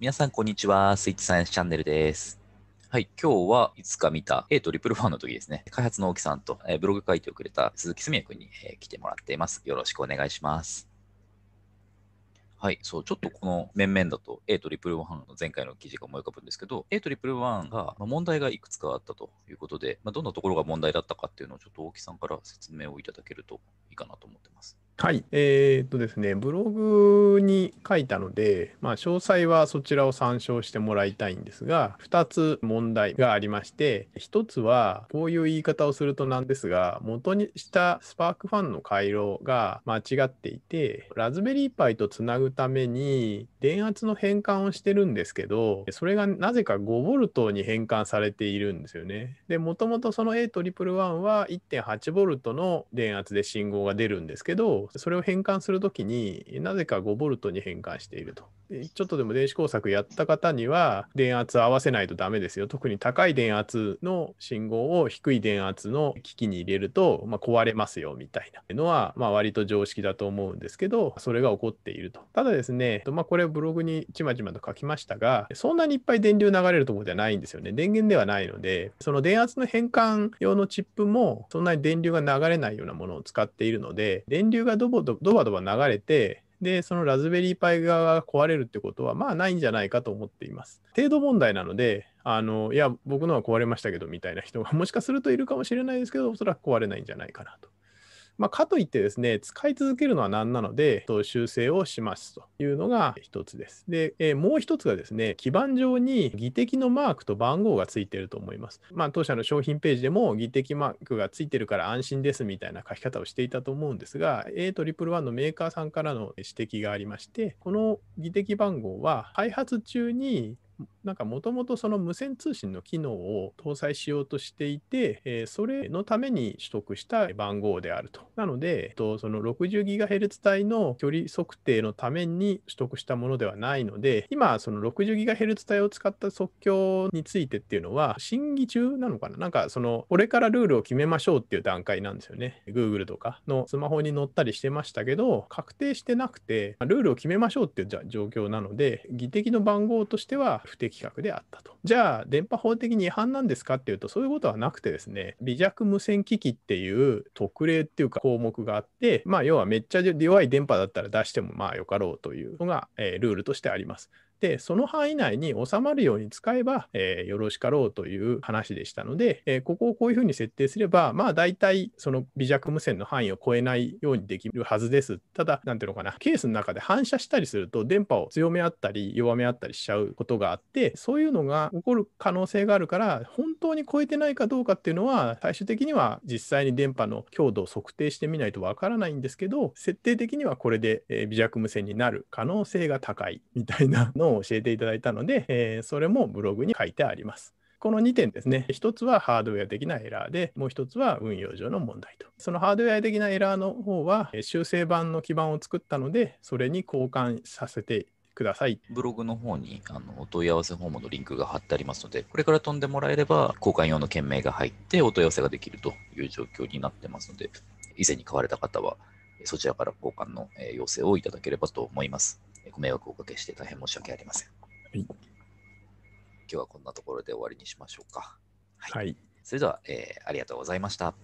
皆さん、こんにちは。スイッチサイエンスチャンネルです。はい。今日はいつか見た A とリプルファンの時ですね。開発の大木さんと、えブログ書いてくれた鈴木すみやくんに、え来てもらっています。よろしくお願いします。はい、そう、ちょっとこの面々だと A とリプルンの前回の記事が思い浮かぶんですけど、A とリプルンが問題がいくつかあったということで、まあ、どんなところが問題だったかっていうのをちょっと大木さんから説明をいただけるといいかなと思ってます。はい。えー、っとですね、ブログに書いたので、まあ、詳細はそちらを参照してもらいたいんですが、2つ問題がありまして、1つは、こういう言い方をするとなんですが、元にしたスパークファンの回路が間違っていて、ラズベリーパイとつなぐために、電圧の変換をしてるんですけど、それがなぜか 5V に変換されているんですよね。で、もともとその A111 は 1.8V の電圧で信号が出るんですけど、それを変換するときになぜか 5V に変換していると。ちょっとでも電子工作やった方には電圧を合わせないとダメですよ特に高い電圧の信号を低い電圧の機器に入れると、まあ、壊れますよみたいなのは、まあ、割と常識だと思うんですけどそれが起こっているとただですね、まあ、これブログにちまちまと書きましたがそんなにいっぱい電流流れるところじゃないんですよね電源ではないのでその電圧の変換用のチップもそんなに電流が流れないようなものを使っているので電流がドバドバ流れてで、そのラズベリーパイ側が壊れるってことは、まあないんじゃないかと思っています。程度問題なので、あの、いや、僕のは壊れましたけどみたいな人がもしかするといるかもしれないですけど、おそらく壊れないんじゃないかなとまあ、かといってですね、使い続けるのは何なので、修正をしますというのが一つです。で、えもう一つがですね、基板上に技的のマークと番号がついてると思います。まあ、当社の商品ページでも技的マークがついてるから安心ですみたいな書き方をしていたと思うんですが、A111 のメーカーさんからの指摘がありまして、この技的番号は開発中になんかもともとその無線通信の機能を搭載しようとしていて、えー、それのために取得した番号であると。なので、えっと、その 60GHz 帯の距離測定のために取得したものではないので、今、その 60GHz 帯を使った即興についてっていうのは、審議中なのかななんかその、これからルールを決めましょうっていう段階なんですよね。Google とかのスマホに載ったりしてましたけど、確定してなくて、ルールを決めましょうっていう状況なので、技的の番号としては不適企画であったと。じゃあ、電波法的に違反なんですかっていうと、そういうことはなくてですね、微弱無線機器っていう特例っていうか項目があって、まあ、要はめっちゃ弱い電波だったら出してもまあよかろうというのが、えー、ルールとしてあります。、その範囲内に収まるように使えば、えー、よろしかろうという話でしたので、えー、ここをこういうふうに設定すれば、まあ大体その微弱無線の範囲を超えないようにできるはずです。ただ、なんていうのかな、ケースの中で反射したりすると、電波を強め合ったり、弱め合ったりしちゃうことがあって、そういうのが起こる可能性があるから、本当に超えてないかどうかっていうのは、最終的には実際に電波の強度を測定してみないとわからないんですけど、設定的にはこれで微弱無線になる可能性が高いみたいなのを教えていただいたので、えそれもブログに書いてあります。この2点ですね。1つはハードウェア的なエラーで、もう1つは運用上の問題と。そのハードウェア的なエラーの方は、修正版の基盤を作ったので、それに交換させてください。ブログの方にあのお問い合わせフォームのリンクが貼ってありますので、これから飛んでもらえれば、交換用の件名が入ってお問い合わせができるという状況になってますので、以前に買われた方は、そちらから交換の要請をいただければと思います。迷惑をおかけして大変申し訳ありません。はい、今日はこんなところで終わりにしましょうか。はい。はい、それでは、えー、ありがとうございました。